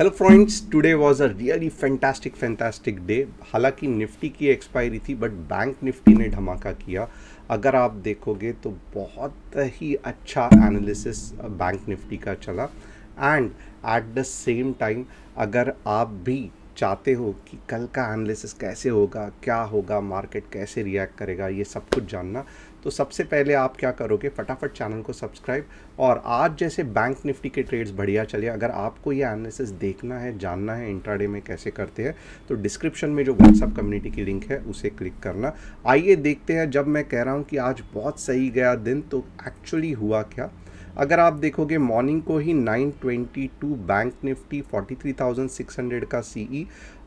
Hello friends today was a really fantastic fantastic day हालांकि निफ्टी की expiry थी but bank Nifty ने धमाका किया अगर आप देखोगे तो बहुत ही अच्छा एनालिसिस बैंक निफ्टी का चला and at the same time अगर आप भी चाहते हो कि कल का एनालिसिस कैसे होगा क्या होगा मार्केट कैसे रिएक्ट करेगा ये सब कुछ जानना तो सबसे पहले आप क्या करोगे फटाफट चैनल को सब्सक्राइब और आज जैसे बैंक निफ्टी के ट्रेड्स बढ़िया चले अगर आपको ये एनालिसिस देखना है जानना है इंट्राडे में कैसे करते हैं तो डिस्क्रिप्शन में जो व्हाट्सअप कम्युनिटी की लिंक है उसे क्लिक करना आइए देखते हैं जब मैं कह रहा हूँ कि आज बहुत सही गया दिन तो एक्चुअली हुआ क्या अगर आप देखोगे मॉर्निंग को ही 922 बैंक निफ्टी 43,600 का सीई e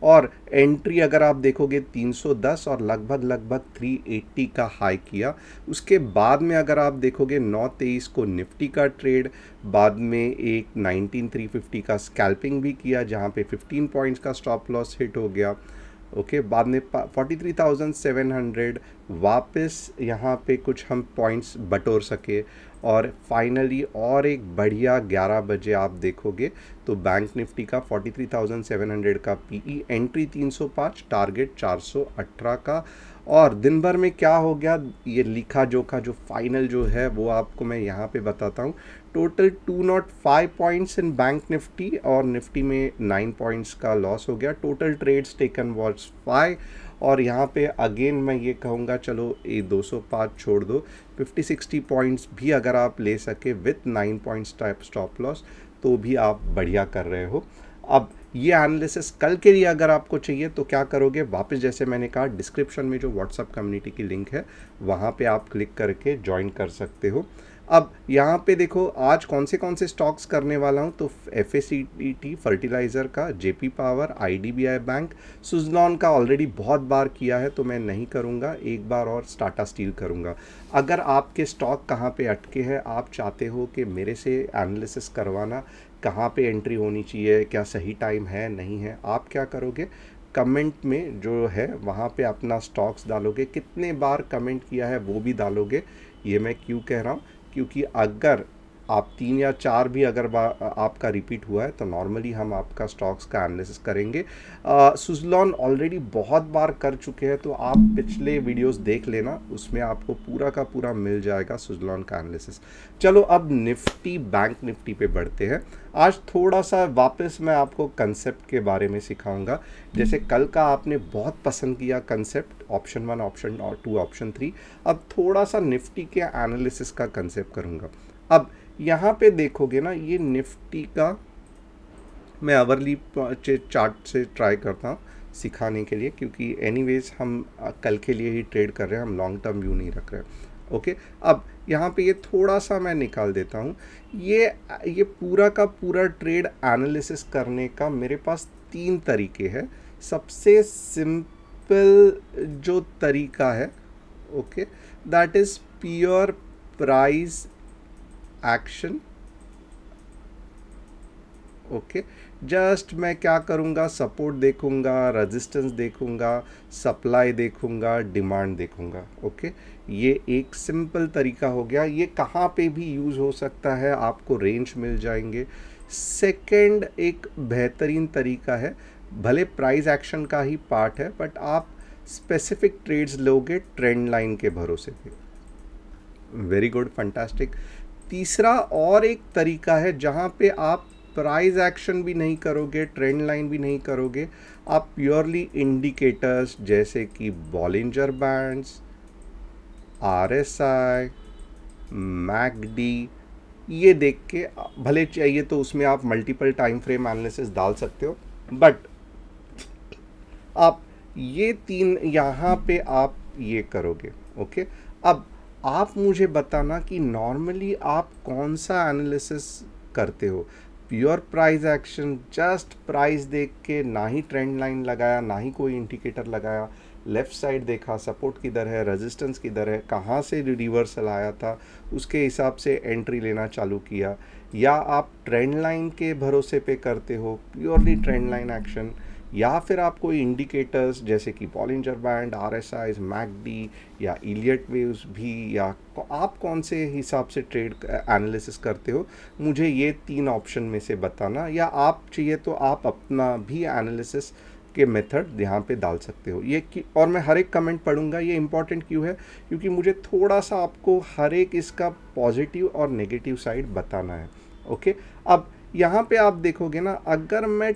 और एंट्री अगर आप देखोगे 310 और लगभग लगभग 380 का हाई किया उसके बाद में अगर आप देखोगे 923 को निफ्टी का ट्रेड बाद में एक 19350 का स्कैल्पिंग भी किया जहाँ पे 15 पॉइंट्स का स्टॉप लॉस हिट हो गया ओके okay, बाद में 43,700 वापस यहाँ पे कुछ हम पॉइंट्स बटोर सके और फाइनली और एक बढ़िया 11 बजे आप देखोगे तो बैंक निफ्टी का 43,700 का पीई एंट्री 305 टारगेट 418 का और दिन भर में क्या हो गया ये लिखा जोखा जो फाइनल जो है वो आपको मैं यहाँ पे बताता हूँ total 205 points in bank Nifty और निफ्टी में 9 पॉइंट्स का लॉस हो गया total trades taken was five और यहाँ पे अगेन मैं ये कहूँगा चलो ये 205 छोड़ दो 50 60 पॉइंट्स भी अगर आप ले सके with 9 points type stop loss तो भी आप बढ़िया कर रहे हो अब ये एनालिसिस कल के लिए अगर आपको चाहिए तो क्या करोगे वापस जैसे मैंने कहा डिस्क्रिप्शन में जो व्हाट्सअप कम्युनिटी की लिंक है वहाँ पर आप क्लिक करके ज्वाइन कर सकते हो अब यहाँ पे देखो आज कौन से कौन से स्टॉक्स करने वाला हूँ तो एफ फर्टिलाइज़र का JP power IDBI bank Suzlon का ऑलरेडी बहुत बार किया है तो मैं नहीं करूँगा एक बार और टाटा स्टील करूँगा अगर आपके स्टॉक कहाँ पे अटके हैं आप चाहते हो कि मेरे से एनालिसिस करवाना कहाँ पे एंट्री होनी चाहिए क्या सही टाइम है नहीं है आप क्या करोगे कमेंट में जो है वहाँ पर अपना स्टॉक्स डालोगे कितने बार कमेंट किया है वो भी डालोगे ये मैं क्यों कह रहा हूँ क्योंकि अगर आप तीन या चार भी अगर आपका रिपीट हुआ है तो नॉर्मली हम आपका स्टॉक्स का एनालिसिस करेंगे सुजलॉन ऑलरेडी बहुत बार कर चुके हैं तो आप पिछले वीडियोस देख लेना उसमें आपको पूरा का पूरा मिल जाएगा सुजलॉन का एनालिसिस चलो अब निफ्टी बैंक निफ्टी पे बढ़ते हैं आज थोड़ा सा वापस मैं आपको कंसेप्ट के बारे में सिखाऊंगा जैसे कल का आपने बहुत पसंद किया concept option one option two option three अब थोड़ा सा निफ्टी के एनालिसिस का कंसेप्ट करूँगा अब यहाँ पे देखोगे ना ये निफ्टी का मैं अवरली चार्ट से ट्राई करता हूँ सिखाने के लिए क्योंकि एनीवेज हम कल के लिए ही ट्रेड कर रहे हैं हम लॉन्ग टर्म व्यू नहीं रख रहे हैं ओके अब यहाँ पे ये थोड़ा सा मैं निकाल देता हूँ ये ये पूरा का पूरा ट्रेड एनालिसिस करने का मेरे पास तीन तरीके हैं सबसे सिंपल जो तरीका है okay that is pure price action okay just मैं क्या करूंगा सपोर्ट देखूंगा रेजिस्टेंस देखूंगा सप्लाई देखूंगा डिमांड देखूंगा ओके ये एक सिंपल तरीका हो गया ये कहाँ पे भी यूज़ हो सकता है आपको रेंज मिल जाएंगे सेकंड एक बेहतरीन तरीका है भले प्राइस एक्शन का ही पार्ट है बट आप स्पेसिफिक ट्रेड्स लोगे ट्रेंड लाइन के भरोसे पे वेरी गुड फंटास्टिक तीसरा और एक तरीका है जहाँ पे आप प्राइस एक्शन भी नहीं करोगे ट्रेंड लाइन भी नहीं करोगे आप प्योरली इंडिकेटर्स जैसे कि Bollinger bands R S I MACD ये देख के भले चाहिए तो उसमें आप मल्टीपल टाइम फ्रेम एनालिसिस डाल सकते हो बट आप ये तीन यहाँ पे आप ये करोगे ओके अब आप मुझे बताना कि नॉर्मली आप कौन सा एनालिसिस करते हो pure price action just price देख के ना ही ट्रेंड लाइन लगाया ना ही कोई इंडिकेटर लगाया लेफ़्ट साइड देखा सपोर्ट किधर है रेजिस्टेंस किधर है कहाँ से रिवर्सल आया था उसके हिसाब से एंट्री लेना चालू किया या आप ट्रेंड लाइन के भरोसे पे करते हो प्योरली ट्रेंड लाइन एक्शन या फिर आप कोई इंडिकेटर्स जैसे कि Bollinger band R S I's MACD या इलियट वेव्स भी या आप कौन से हिसाब से ट्रेड एनालिसिस करते हो मुझे ये तीन ऑप्शन में से बताना या आप चाहिए तो आप अपना भी एनालिसिस के मेथड यहाँ पे डाल सकते हो ये कि और मैं हर एक कमेंट पढ़ूंगा ये इम्पॉर्टेंट क्यों है क्योंकि मुझे थोड़ा सा आपको हर एक इसका पॉजिटिव और नेगेटिव साइड बताना है ओके अब यहाँ पे आप देखोगे ना अगर मैं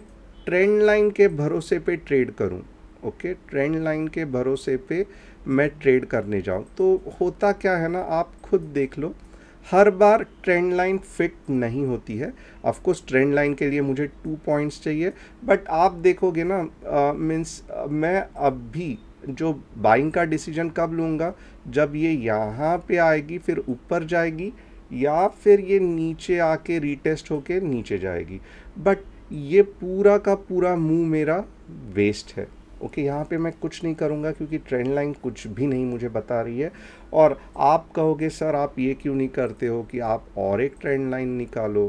ट्रेंड लाइन के भरोसे पे ट्रेड करूं ओके ट्रेंड लाइन के भरोसे पे मैं ट्रेड करने जाऊं तो होता क्या है ना आप खुद देख लो हर बार ट्रेंड लाइन फिट नहीं होती है कोर्स ट्रेंड लाइन के लिए मुझे टू पॉइंट्स चाहिए बट आप देखोगे ना मीन्स uh, मैं अभी जो बाइंग का डिसीजन कब लूँगा जब ये यहाँ पे आएगी फिर ऊपर जाएगी या फिर ये नीचे आके रीटेस्ट होके नीचे जाएगी बट ये पूरा का पूरा मुंह मेरा वेस्ट है ओके okay, यहाँ पे मैं कुछ नहीं करूँगा क्योंकि ट्रेंड लाइन कुछ भी नहीं मुझे बता रही है और आप कहोगे सर आप ये क्यों नहीं करते हो कि आप और एक ट्रेंड लाइन निकालो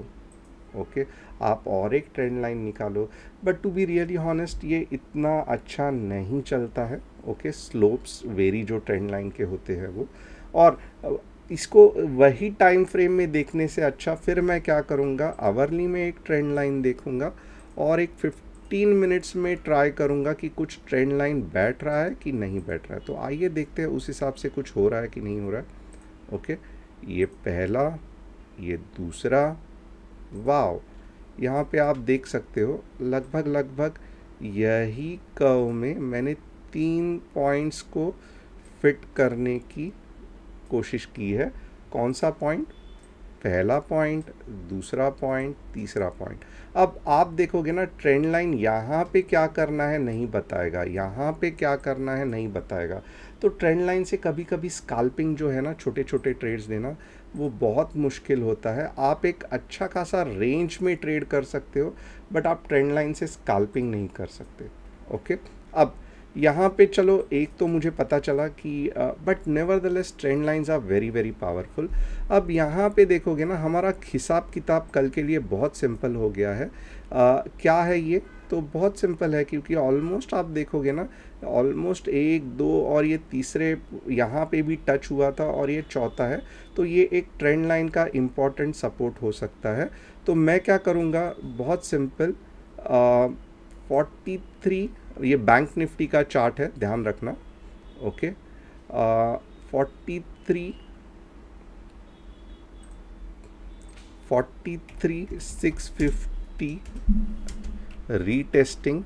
ओके okay, आप और एक ट्रेंड लाइन निकालो but to be really honest ये इतना अच्छा नहीं चलता है ओके स्लोप्स वेरी जो ट्रेंड लाइन के होते हैं वो और इसको वही टाइम फ्रेम में देखने से अच्छा फिर मैं क्या करूँगा आवरली में एक ट्रेंड लाइन देखूँगा और एक फिफ्टीन मिनट्स में ट्राई करूँगा कि कुछ ट्रेंड लाइन बैठ रहा है कि नहीं बैठ रहा है तो आइए देखते हैं उस हिसाब से कुछ हो रहा है कि नहीं हो रहा है ओके ये पहला ये दूसरा वाव यहाँ पे आप देख सकते हो लगभग लगभग यही कव में मैंने तीन पॉइंट्स को फिट करने की कोशिश की है कौन सा पॉइंट पहला पॉइंट दूसरा पॉइंट तीसरा पॉइंट अब आप देखोगे ना ट्रेंड लाइन यहाँ पे क्या करना है नहीं बताएगा यहाँ पे क्या करना है नहीं बताएगा तो ट्रेंड लाइन से कभी कभी स्काल्पिंग जो है ना छोटे छोटे ट्रेड्स देना वो बहुत मुश्किल होता है आप एक अच्छा खासा रेंज में ट्रेड कर सकते हो बट आप ट्रेंड लाइन से स्काल्पिंग नहीं कर सकते ओके अब यहाँ पे चलो एक तो मुझे पता चला कि but nevertheless trend lines are very very powerful अब यहाँ पे देखोगे ना हमारा हिसाब किताब कल के लिए बहुत सिंपल हो गया है uh, क्या है ये तो बहुत सिंपल है क्योंकि ऑलमोस्ट आप देखोगे ना ऑलमोस्ट एक दो और ये तीसरे यहाँ पे भी टच हुआ था और ये चौथा है तो ये एक ट्रेंड लाइन का इम्पॉर्टेंट सपोर्ट हो सकता है तो मैं क्या करूँगा बहुत सिंपल फोर्टी थ्री ये बैंक निफ्टी का चार्ट है ध्यान रखना okay forty three forty three six fifty retesting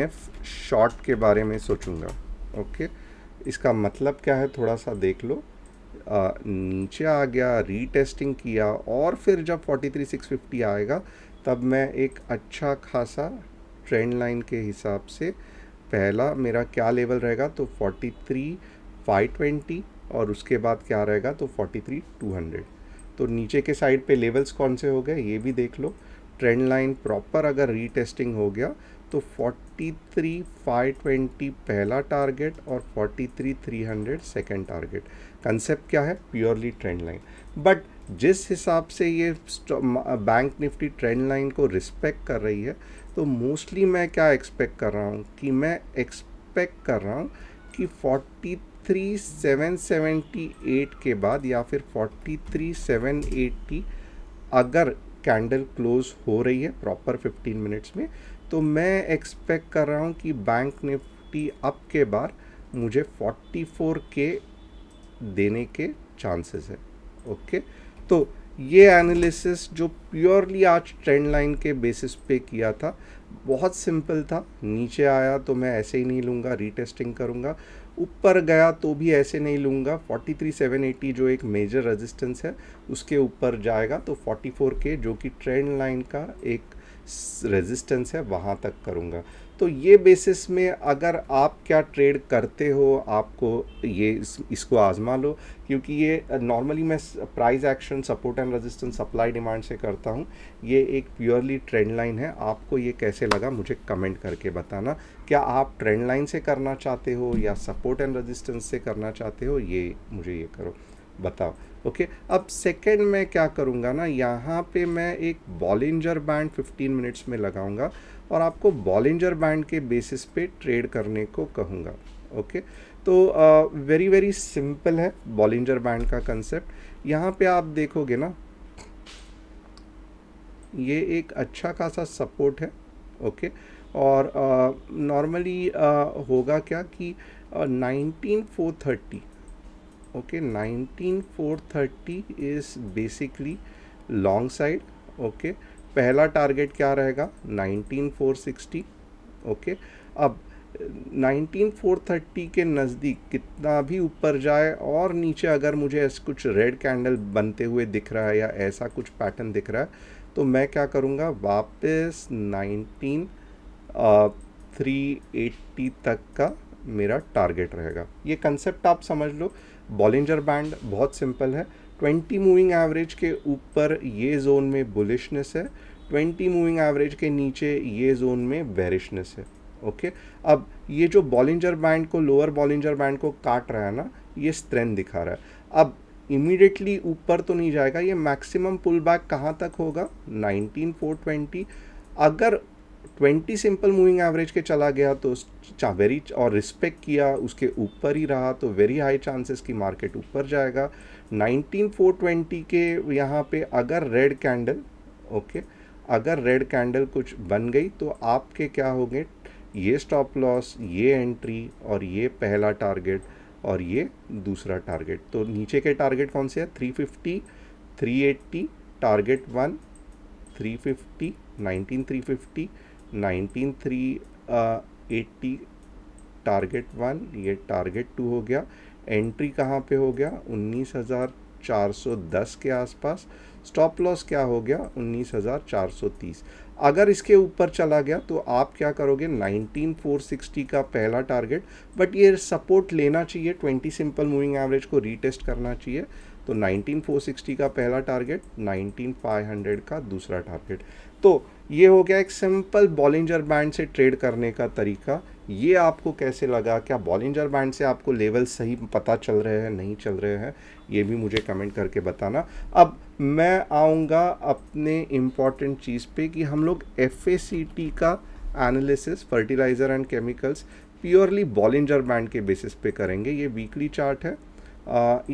एफ शॉर्ट के बारे में सोचूंगा ओके इसका मतलब क्या है थोड़ा सा देख लो आ, नीचे आ गया रीटेस्टिंग किया और फिर जब 43650 आएगा तब मैं एक अच्छा खासा ट्रेंड लाइन के हिसाब से पहला मेरा क्या लेवल रहेगा तो 43 520 और उसके बाद क्या रहेगा तो 43 200 तो नीचे के साइड पे लेवल्स कौन से हो गए ये भी देख लो ट्रेंड लाइन प्रॉपर अगर रीटेस्टिंग हो गया तो 43 520 पहला टारगेट और 43 300 सेकंड टारगेट कंसेप्ट क्या है प्योरली ट्रेंड लाइन बट जिस हिसाब से ये बैंक निफ्टी ट्रेंड लाइन को रिस्पेक्ट कर रही है तो मोस्टली मैं क्या एक्सपेक्ट कर रहा हूँ कि मैं एक्सपेक्ट कर रहा हूँ कि 43,778 के बाद या फिर 43,780 अगर कैंडल क्लोज हो रही है प्रॉपर 15 मिनट्स में तो मैं एक्सपेक्ट कर रहा हूँ कि बैंक निफ्टी अप के बार मुझे 44 के देने के चांसेस है ओके okay? तो ये एनालिसिस जो प्योरली आज ट्रेंड लाइन के बेसिस पे किया था बहुत सिंपल था नीचे आया तो मैं ऐसे ही नहीं लूँगा रीटेस्टिंग करूँगा ऊपर गया तो भी ऐसे नहीं लूँगा 43780 जो एक मेजर रेजिस्टेंस है उसके ऊपर जाएगा तो 44 के जो कि ट्रेंड लाइन का एक रेजिस्टेंस है वहाँ तक करूँगा तो ये बेसिस में अगर आप क्या ट्रेड करते हो आपको ये इस, इसको आज़मा लो क्योंकि ये नॉर्मली मैं price action support and resistance supply demand से करता हूँ ये एक प्योरली ट्रेंड लाइन है आपको ये कैसे लगा मुझे कमेंट करके बताना क्या आप ट्रेंड लाइन से करना चाहते हो या सपोर्ट एंड रजिस्टेंस से करना चाहते हो ये मुझे ये करो बताओ ओके okay, अब सेकेंड मैं क्या करूँगा ना यहाँ पे मैं एक बॉलिंजर बैंड 15 मिनट्स में लगाऊंगा और आपको बॉलिंजर बैंड के बेसिस पे ट्रेड करने को कहूँगा ओके तो वेरी वेरी सिंपल है बॉलिंजर बैंड का कंसेप्ट यहाँ पे आप देखोगे ना ये एक अच्छा खासा सपोर्ट है ओके और नॉर्मली होगा क्या कि nineteen four thirty okay nineteen four thirty is basically long side okay पहला टारगेट क्या रहेगा 19460 ओके अब 19430 के नज़दीक कितना भी ऊपर जाए और नीचे अगर मुझे कुछ रेड कैंडल बनते हुए दिख रहा है या ऐसा कुछ पैटर्न दिख रहा है तो मैं क्या करूँगा वापस 19 380 तक का मेरा टारगेट रहेगा ये कंसेप्ट आप समझ लो बॉलिंजर बैंड बहुत सिंपल है ट्वेंटी मूविंग एवरेज के ऊपर ये जोन में बुलिशनेस है ट्वेंटी मूविंग एवरेज के नीचे ये जोन में बेरिशनेस है ओके okay? अब ये जो बॉलिंजर बैंड को लोअर बॉलिंजर बैंड को काट रहा है ना ये स्ट्रेंथ दिखा रहा है अब इमीडिएटली ऊपर तो नहीं जाएगा ये मैक्सिमम पुल बैक कहाँ तक होगा 19420 अगर 20 सिंपल मूविंग एवरेज के चला गया तो वेरी और रिस्पेक्ट किया उसके ऊपर ही रहा तो वेरी हाई चांसेस कि मार्केट ऊपर जाएगा 19,420 के यहाँ पे अगर रेड कैंडल ओके अगर रेड कैंडल कुछ बन गई तो आपके क्या होंगे ये स्टॉप लॉस ये एंट्री और ये पहला टारगेट और ये दूसरा टारगेट तो नीचे के टारगेट कौन से हैं 350 380 target one 350 fifty 350 19 target one ये टारगेट टू हो गया एंट्री कहाँ पे हो गया 19,410 के आसपास स्टॉप लॉस क्या हो गया 19,430 अगर इसके ऊपर चला गया तो आप क्या करोगे 19,460 का पहला टारगेट बट ये सपोर्ट लेना चाहिए 20 सिंपल मूविंग एवरेज को रीटेस्ट करना चाहिए तो 19,460 का पहला टारगेट 19,500 का दूसरा टारगेट तो ये हो गया एक सिंपल बॉलिंजर बैंड से ट्रेड करने का तरीका ये आपको कैसे लगा क्या बॉलिंजर बैंड से आपको लेवल सही पता चल रहे हैं नहीं चल रहे हैं ये भी मुझे कमेंट करके बताना अब मैं आऊँगा अपने इम्पॉर्टेंट चीज़ पे कि हम लोग एफ का analysis fertilizer and chemicals purely Bollinger band के बेसिस पे करेंगे ये वीकली चार्ट है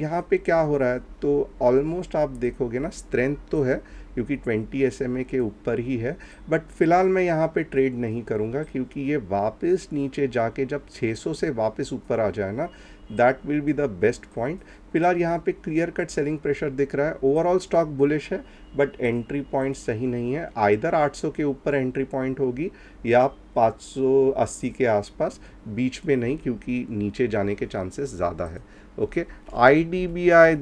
यहाँ पे क्या हो रहा है तो ऑलमोस्ट आप देखोगे ना स्ट्रेंथ तो है क्योंकि 20 एस के ऊपर ही है बट फ़िलहाल मैं यहाँ पे ट्रेड नहीं करूँगा क्योंकि ये वापस नीचे जाके जब 600 से वापस ऊपर आ जाए ना that will be the best point फिलहाल यहाँ पे क्लियर कट सेलिंग प्रेशर दिख रहा है ओवरऑल स्टॉक बुलिश है बट एंट्री पॉइंट सही नहीं है आइधर 800 के ऊपर एंट्री पॉइंट होगी या 580 के आसपास बीच में नहीं क्योंकि नीचे जाने के चांसेस ज़्यादा है ओके आई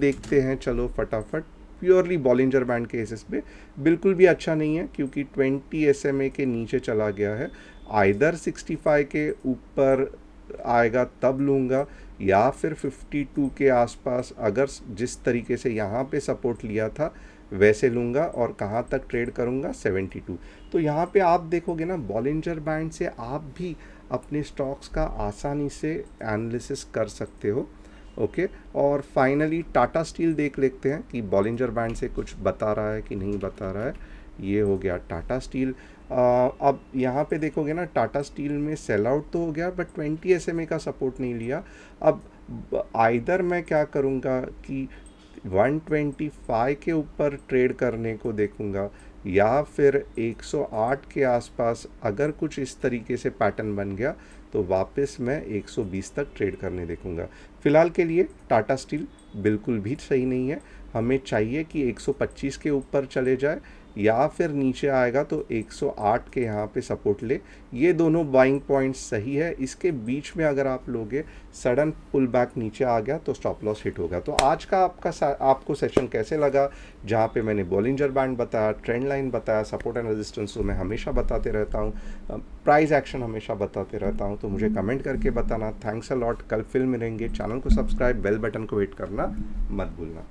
देखते हैं चलो फटाफट प्योरली बॉलिंजर बैंड के केसेस पे बिल्कुल भी अच्छा नहीं है क्योंकि 20 एस के नीचे चला गया है आइदर 65 के ऊपर आएगा तब लूँगा या फिर 52 के आसपास अगर जिस तरीके से यहाँ पे सपोर्ट लिया था वैसे लूँगा और कहाँ तक ट्रेड करूँगा 72 तो यहाँ पे आप देखोगे ना बॉलिंजर बैंड से आप भी अपने स्टॉक्स का आसानी से एनालिसिस कर सकते हो ओके और फाइनली टाटा स्टील देख लेते हैं कि बॉलिंजर बैंड से कुछ बता रहा है कि नहीं बता रहा है ये हो गया टाटा स्टील अब यहाँ पे देखोगे ना टाटा स्टील में सेल आउट तो हो गया बट ट्वेंटी एस का सपोर्ट नहीं लिया अब आइदर मैं क्या करूँगा कि 125 के ऊपर ट्रेड करने को देखूँगा या फिर 108 के आसपास अगर कुछ इस तरीके से पैटर्न बन गया तो वापस मैं 120 तक ट्रेड करने देखूंगा फ़िलहाल के लिए टाटा स्टील बिल्कुल भी सही नहीं है हमें चाहिए कि 125 के ऊपर चले जाए या फिर नीचे आएगा तो 108 के यहाँ पे सपोर्ट ले ये दोनों बाइंग पॉइंट्स सही है इसके बीच में अगर आप लोगे सडन पुल बैक नीचे आ गया तो स्टॉप लॉस हिट होगा तो आज का आपका आपको सेशन कैसे लगा जहाँ पे मैंने बॉलिंजर बैंड बताया ट्रेंड लाइन बताया सपोर्ट एंड रेजिस्टेंस तो मैं हमेशा बताते रहता हूँ प्राइस एक्शन हमेशा बताते रहता हूँ तो मुझे कमेंट करके बताना थैंक्स अ लॉट कल फिल्म मिलेंगे चैनल को सब्सक्राइब बेल बटन को हिट करना मत भूलना